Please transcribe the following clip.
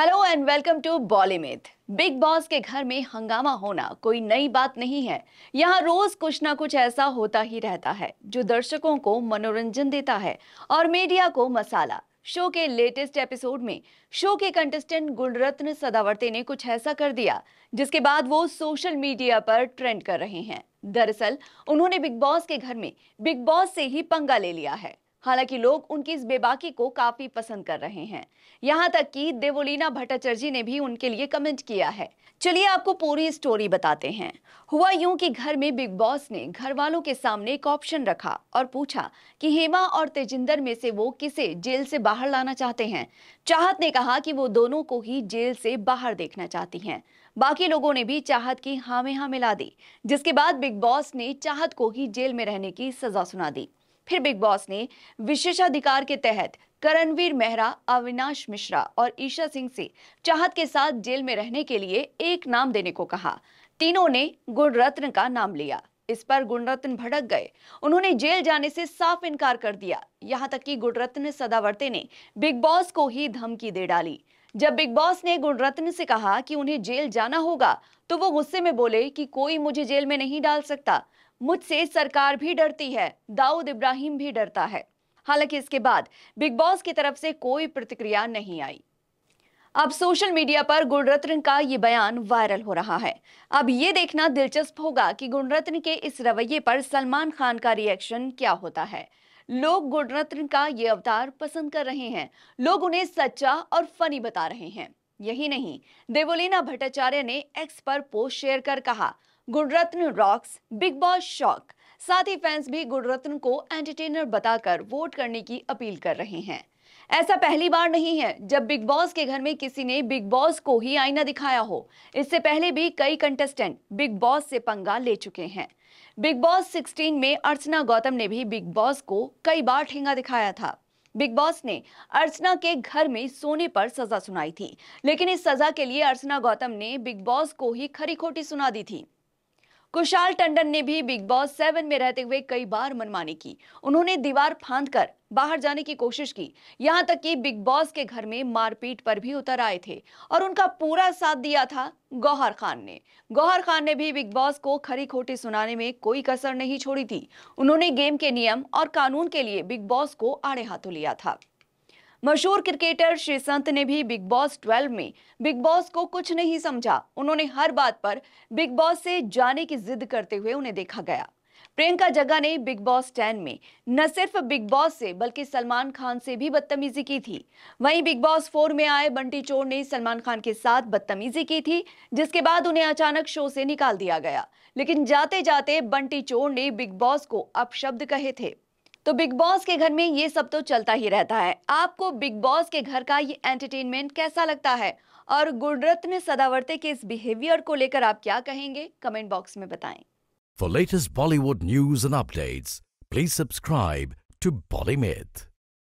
hello and welcome to Bollymeth Bigg Boss के घर में हंगामा होना कोई नई बात नहीं है यहाँ रोज कुछ ना कुछ ऐसा होता ही रहता है जो दर्शकों को मनोरंजन देता है और मीडिया को मसाला शो के लेटेस्ट एपिसोड में शो के कंटेस्टेंट गुणरत्न सदावर्ते ने कुछ ऐसा कर दिया जिसके बाद वो सोशल मीडिया पर ट्रेंड कर रहे हैं दरअसल उन्होंने बिग बॉस के घर में बिग बॉस से ही पंगा ले लिया है हालांकि लोग उनकी इस बेबाकी को काफी पसंद कर रहे हैं यहाँ तक कि देवोलीना भट्टाचार्य ने भी उनके लिए कमेंट किया है चलिए आपको पूरी स्टोरी बताते हैं हुआ यूं कि घर में बिग बॉस ने घर वालों के सामने एक ऑप्शन रखा और पूछा कि हेमा और तेजिंदर में से वो किसे जेल से बाहर लाना चाहते हैं चाहत ने कहा कि वो दोनों को ही जेल से बाहर देखना चाहती हैं बाकी लोगों ने भी चाहत की हाँ में हाँ मिला दी जिसके बाद बिग बॉस ने चाहत को ही जेल में रहने की सजा सुना दी फिर बिग बॉस ने विशेषाधिकार के तहत करणवीर मेहरा अविनाश मिश्रा और ईशा सिंह से चाहत के साथ जेल में रहने के लिए एक नाम देने को कहा तीनों ने गुणरत्न का नाम लिया इस पर गुणरत्न भड़क गए उन्होंने जेल जाने से साफ इनकार कर दिया यहाँ तक कि गुणरत्न सदावर्ते ने बिग बॉस को ही धमकी दे डाली जब बिग बॉस ने गुणरत्न से कहा कि उन्हें जेल जाना होगा तो वो गुस्से में बोले कि कोई मुझे जेल में नहीं डाल सकता मुझसे सरकार भी डरती है दाऊद इब्राहिम भी डरता है हालांकि इसके बाद बिग बॉस की तरफ से कोई प्रतिक्रिया नहीं आई अब सोशल मीडिया पर गुणरत्न का ये बयान वायरल हो रहा है अब ये देखना दिलचस्प होगा कि गुणरत्न के इस रवैये पर सलमान खान का रिएक्शन क्या होता है लोग गुणरत्न का ये अवतार पसंद कर रहे हैं लोग उन्हें सच्चा और फनी बता रहे हैं यही नहीं देवोलीना भट्टाचार्य ने एक्स पर पोस्ट शेयर कर कहा Gunratna rocks Bigg Boss shock साथ ही फैंस भी गुणरत्न को एंटरटेनर बताकर वोट करने की अपील कर रहे हैं ऐसा पहली बार नहीं है जब बिग बॉस के घर में किसी ने बिग बॉस को ही आईना दिखाया हो इससे पहले भी कई कंटेस्टेंट बिग बॉस से पंगा ले चुके हैं बिग बॉस 16 में अर्चना गौतम ने भी बिग बॉस को कई बार ठेंगा दिखाया था बिग बॉस ने अर्चना के घर में सोने पर सजा सुनाई थी लेकिन इस सजा के लिए अर्चना गौतम ने बिग बॉस को ही खरी खोटी सुना दी थी कुशाल टंडन ने भी बिग बॉस सेवन में रहते हुए कई बार मनमानी की उन्होंने दीवार फांद कर बाहर जाने की कोशिश की यहाँ तक कि बिग बॉस के घर में मारपीट पर भी उतर आए थे और उनका पूरा साथ दिया था गौहर खान ने गौहर खान ने भी बिग बॉस को खरी खोटी सुनाने में कोई कसर नहीं छोड़ी थी उन्होंने गेम के नियम और कानून के लिए बिग बॉस को आड़े हाथों लिया था मशहूर क्रिकेटर श्री संत ने भी बिग बॉस 12 में बिग बॉस को कुछ नहीं समझा उन्होंने हर बात पर बिग बॉस से जाने की जिद करते हुए उन्हें देखा गया प्रियंका जगा ने बिग बॉस 10 में न सिर्फ बिग बॉस से बल्कि सलमान खान से भी बदतमीजी की थी वहीं बिग बॉस 4 में आए बंटी चोर ने सलमान खान के साथ बदतमीजी की थी जिसके बाद उन्हें अचानक शो से निकाल दिया गया लेकिन जाते जाते बंटी चोर ने बिग बॉस को अपशब्द कहे थे तो बिग बॉस के घर में ये सब तो चलता ही रहता है आपको बिग बॉस के घर का ये एंटरटेनमेंट कैसा लगता है और गुररत्न सदावर्ते के इस बिहेवियर को लेकर आप क्या कहेंगे कमेंट बॉक्स में बताएं for latest Bollywood news and updates please subscribe to बॉलीमेथ